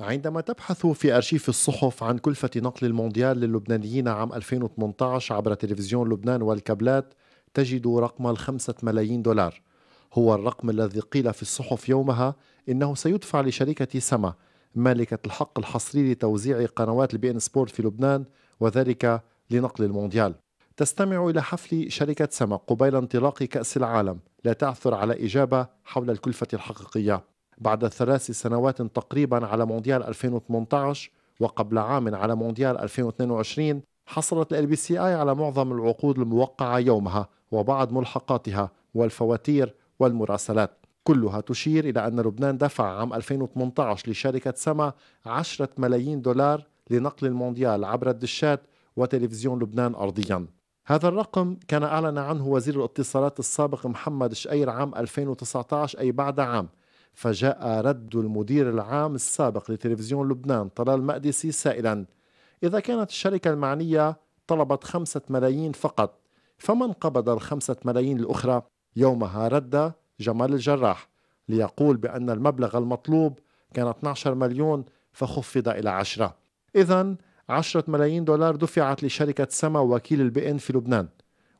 عندما تبحث في أرشيف الصحف عن كلفة نقل المونديال للبنانيين عام 2018 عبر تلفزيون لبنان والكابلات تجد رقم الخمسة ملايين دولار هو الرقم الذي قيل في الصحف يومها إنه سيدفع لشركة سما مالكة الحق الحصري لتوزيع قنوات البي ان سبورت في لبنان وذلك لنقل المونديال تستمع إلى حفل شركة سما قبيل انطلاق كأس العالم لا تعثر على إجابة حول الكلفة الحقيقية بعد ثلاث سنوات تقريبا على مونديال 2018 وقبل عام على مونديال 2022 حصلت ال بي سي اي على معظم العقود الموقعة يومها وبعض ملحقاتها والفواتير والمراسلات كلها تشير إلى أن لبنان دفع عام 2018 لشركة سما 10 ملايين دولار لنقل المونديال عبر الدشات وتلفزيون لبنان أرضياً هذا الرقم كان أعلن عنه وزير الاتصالات السابق محمد شقير عام 2019 أي بعد عام فجاء رد المدير العام السابق لتلفزيون لبنان طلال مقدسي سائلا إذا كانت الشركة المعنية طلبت خمسة ملايين فقط فمن قبض الخمسة ملايين الأخرى؟ يومها رد جمال الجراح ليقول بأن المبلغ المطلوب كان 12 مليون فخفض إلى 10 إذا 10 ملايين دولار دفعت لشركة سما وكيل البي إن في لبنان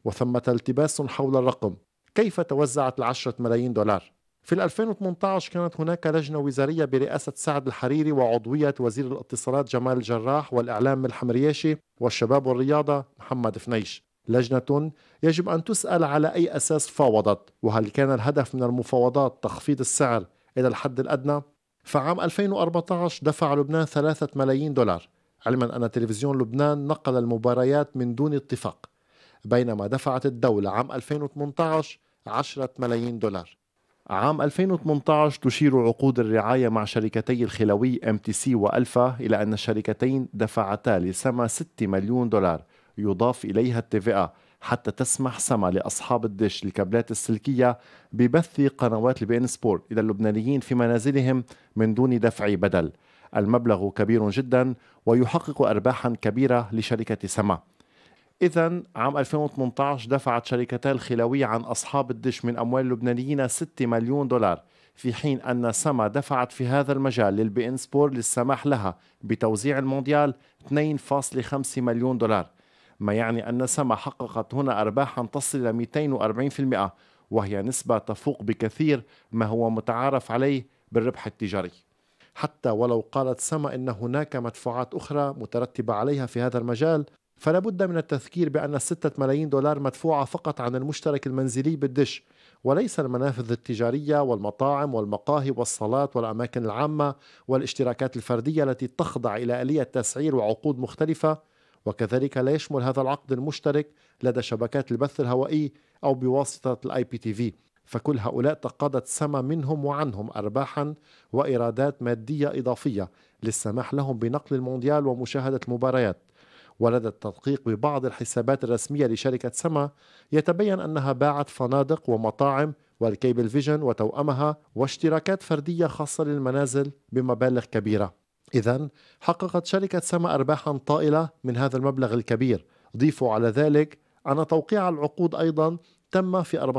وثمة التباس حول الرقم كيف توزعت العشرة ملايين دولار؟ في 2018 كانت هناك لجنة وزارية برئاسة سعد الحريري وعضوية وزير الاتصالات جمال الجراح والإعلام الحمرياشي والشباب والرياضة محمد فنيش لجنة يجب أن تسأل على أي أساس فاوضت وهل كان الهدف من المفاوضات تخفيض السعر إلى الحد الأدنى؟ فعام 2014 دفع لبنان 3 ملايين دولار علما أن تلفزيون لبنان نقل المباريات من دون اتفاق بينما دفعت الدولة عام 2018 10 ملايين دولار عام 2018 تشير عقود الرعاية مع شركتي الخلوي ام تي سي والفا إلى أن الشركتين دفعتا لسما 6 مليون دولار يضاف إليها التي حتى تسمح سما لأصحاب الدش الكابلات السلكية ببث قنوات البي ان سبورت إلى اللبنانيين في منازلهم من دون دفع بدل المبلغ كبير جدا ويحقق أرباحا كبيرة لشركة سما إذا عام 2018 دفعت شركتا الخلوية عن أصحاب الدش من أموال اللبنانيين 6 مليون دولار في حين أن سما دفعت في هذا المجال للبي إن سبور للسماح لها بتوزيع المونديال 2.5 مليون دولار ما يعني أن سما حققت هنا أرباحا تصل إلى 240% وهي نسبة تفوق بكثير ما هو متعارف عليه بالربح التجاري حتى ولو قالت سما ان هناك مدفوعات اخرى مترتبه عليها في هذا المجال فلا بد من التذكير بأن الستة ملايين دولار مدفوعة فقط عن المشترك المنزلي بالدش وليس المنافذ التجارية والمطاعم والمقاهي والصلاة والأماكن العامة والاشتراكات الفردية التي تخضع إلى آلية تسعير وعقود مختلفة وكذلك لا يشمل هذا العقد المشترك لدى شبكات البث الهوائي أو بواسطة الاي بي تي في فكل هؤلاء تقاضت سما منهم وعنهم أرباحا وإيرادات مادية إضافية للسماح لهم بنقل المونديال ومشاهدة المباريات ولدى التدقيق ببعض الحسابات الرسمية لشركة سما يتبين أنها باعت فنادق ومطاعم والكيبل فيجن وتوأمها واشتراكات فردية خاصة للمنازل بمبالغ كبيرة إذا حققت شركة سما أرباحا طائلة من هذا المبلغ الكبير ضيفوا على ذلك أن توقيع العقود أيضا تم في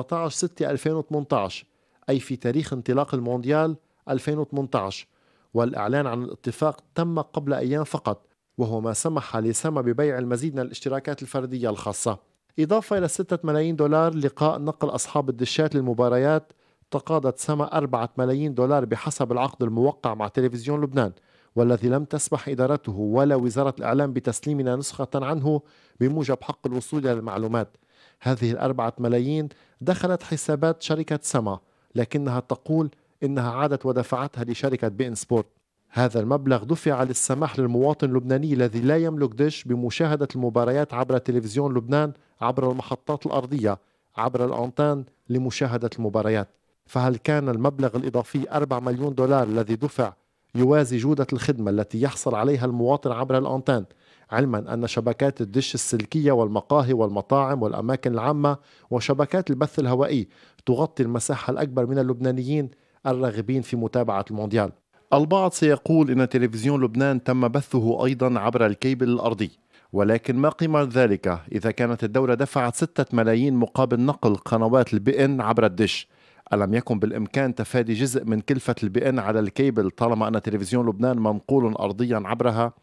14/6/2018 أي في تاريخ انطلاق المونديال 2018 والإعلان عن الاتفاق تم قبل أيام فقط وهو ما سمح لسما ببيع المزيد من الاشتراكات الفردية الخاصة إضافة إلى 6 ملايين دولار لقاء نقل أصحاب الدشات للمباريات تقاضت سما 4 ملايين دولار بحسب العقد الموقع مع تلفزيون لبنان والذي لم تسمح إدارته ولا وزارة الإعلام بتسليمنا نسخة عنه بموجب حق الوصول إلى المعلومات هذه الأربعة ملايين دخلت حسابات شركة سما لكنها تقول إنها عادت ودفعتها لشركة بي إن سبورت هذا المبلغ دفع للسماح للمواطن اللبناني الذي لا يملك دش بمشاهدة المباريات عبر تلفزيون لبنان عبر المحطات الأرضية عبر الأنتان لمشاهدة المباريات فهل كان المبلغ الإضافي 4 مليون دولار الذي دفع يوازي جودة الخدمة التي يحصل عليها المواطن عبر الأنتان علما أن شبكات الدش السلكية والمقاهي والمطاعم والأماكن العامة وشبكات البث الهوائي تغطي المساحة الأكبر من اللبنانيين الراغبين في متابعة المونديال البعض سيقول أن تلفزيون لبنان تم بثه أيضا عبر الكيبل الأرضي ولكن ما قيمة ذلك إذا كانت الدولة دفعت ستة ملايين مقابل نقل قنوات البي إن عبر الدش ألم يكن بالإمكان تفادي جزء من كلفة البي إن على الكيبل طالما أن تلفزيون لبنان منقول أرضيا عبرها؟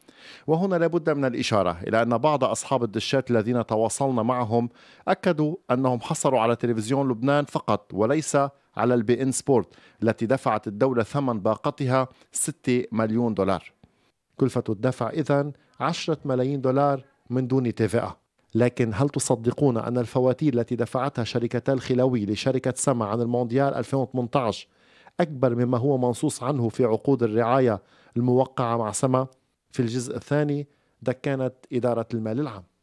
وهنا لابد من الإشارة إلى أن بعض أصحاب الدشات الذين تواصلنا معهم أكدوا أنهم حصلوا على تلفزيون لبنان فقط وليس على البي إن سبورت التي دفعت الدولة ثمن باقتها 6 مليون دولار كلفة الدفع إذا 10 ملايين دولار من دون تفئة لكن هل تصدقون أن الفواتير التي دفعتها شركتا الخلوي لشركة سما عن المونديال 2018 أكبر مما هو منصوص عنه في عقود الرعاية الموقعة مع سما في الجزء الثاني كانت إدارة المال العام